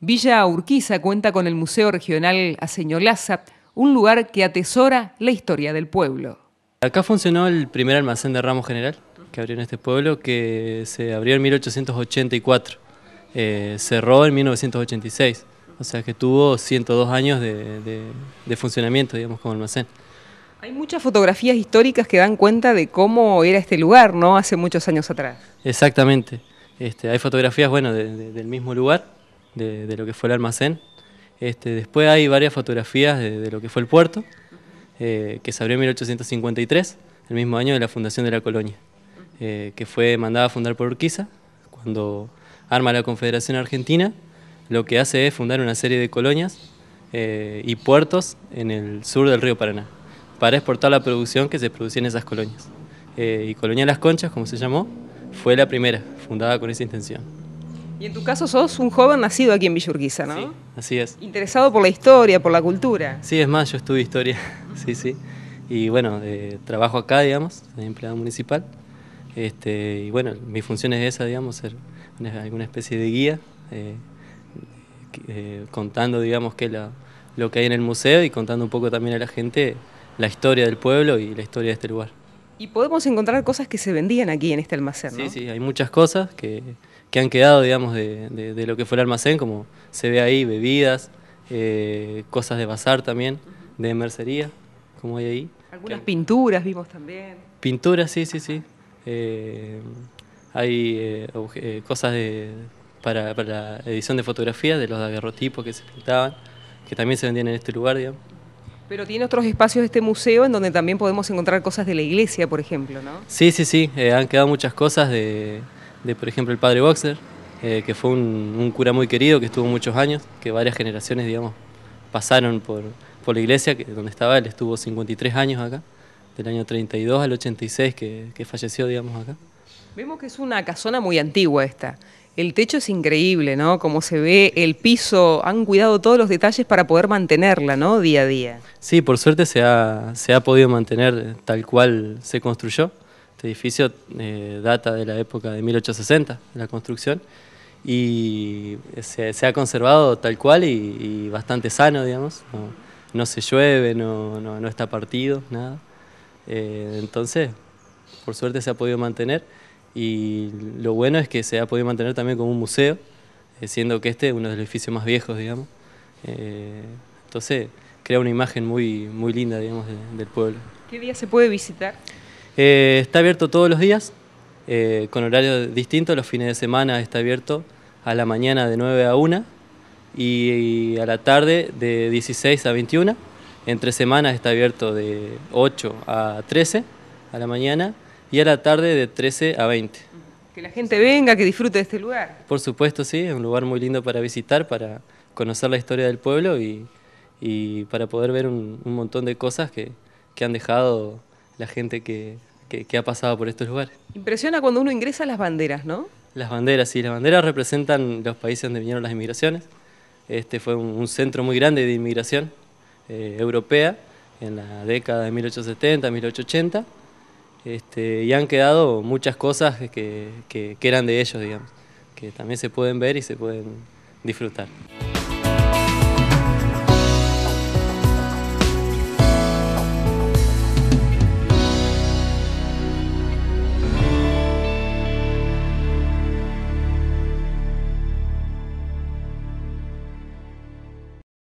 Villa Urquiza cuenta con el Museo Regional Aceñolaza, un lugar que atesora la historia del pueblo. Acá funcionó el primer almacén de ramo general que abrió en este pueblo, que se abrió en 1884, eh, cerró en 1986, o sea que tuvo 102 años de, funcionamiento, digamos, como almacén. Hay muchas fotografías históricas que dan cuenta de cómo era este lugar, ¿no? Hace muchos años atrás. Exactamente. Este, hay fotografías, bueno, del mismo lugar de, lo que fue el almacén. Este, después hay varias fotografías de, lo que fue el puerto, eh, que se abrió en 1853, el mismo año de la fundación de la colonia, eh, que fue mandada a fundar por Urquiza, cuando arma la Confederación Argentina, lo que hace es fundar una serie de colonias eh, y puertos en el sur del río Paraná, para exportar la producción que se producía en esas colonias. y Colonia Las Conchas, como se llamó, fue la primera, fundada con esa intención. Y en tu caso sos un joven nacido aquí en Villurquiza, ¿no? Sí, así es. Interesado por la historia, por la cultura. Sí, es más, yo estudié historia, sí, sí. Y bueno, eh, trabajo acá, digamos, soy empleado municipal. Este, y bueno, mi función es esa, digamos, ser una, alguna especie de guía, eh, eh, contando, digamos, que lo que hay en el museo y contando un poco también a la gente la historia del pueblo y la historia de este lugar. Y podemos encontrar cosas que se vendían aquí en este almacén. ¿no? Sí, sí, hay muchas cosas que, han quedado, digamos, de, lo que fue el almacén, como se ve ahí, bebidas, eh, cosas de bazar también, de mercería, como hay ahí. Algunas pinturas vimos también. Pinturas, sí, sí, sí. Eh, hay eh, cosas de, para, la edición de fotografía, de los daguerrotipos que se pintaban, que también se vendían en este lugar, digamos. Pero tiene otros espacios este museo en donde también podemos encontrar cosas de la iglesia, por ejemplo, ¿no? Sí, sí, sí. Eh, han quedado muchas cosas de, de, por ejemplo, el padre Boxer, eh, que fue un, un, cura muy querido, que estuvo muchos años, que varias generaciones, digamos, pasaron por, por la iglesia, que, donde estaba él, estuvo 53 años acá, del año 32 al 86 que, que falleció, digamos, acá. Vemos que es una casona muy antigua esta. El techo es increíble, ¿no? Como se ve, el piso, han cuidado todos los detalles para poder mantenerla, ¿no? Día a día. Sí, por suerte se ha, podido mantener tal cual se construyó. Este edificio eh, data de la época de 1860, la construcción, y se, ha conservado tal cual y, bastante sano, digamos. No, se llueve, no, está partido, nada. Eh, entonces, por suerte se ha podido mantener. Y lo bueno es que se ha podido mantener también como un museo, eh, siendo que este es uno de los edificios más viejos, digamos. Eh, entonces crea una imagen muy, muy linda, digamos, del pueblo. ¿Qué día se puede visitar? Eh, está abierto todos los días, con horarios distintos. Los fines de semana está abierto a la mañana de 9 a 1 y, y a la tarde de 16 a 21. Entre semanas está abierto de 8 a 13 a la mañana y a la tarde de 13 a 20. Que la gente venga, que disfrute de este lugar. Por supuesto, sí, es un lugar muy lindo para visitar, para conocer la historia del pueblo y, y para poder ver un, un montón de cosas que, que, han dejado la gente que, que, ha pasado por estos lugares. Impresiona cuando uno ingresa las banderas, ¿no? Las banderas, sí, las banderas representan los países donde vinieron las inmigraciones. Este fue un, centro muy grande de inmigración eh, europea en la década de 1870, 1880 este, y han quedado muchas cosas que, que eran de ellos, digamos, que también se pueden ver y se pueden disfrutar.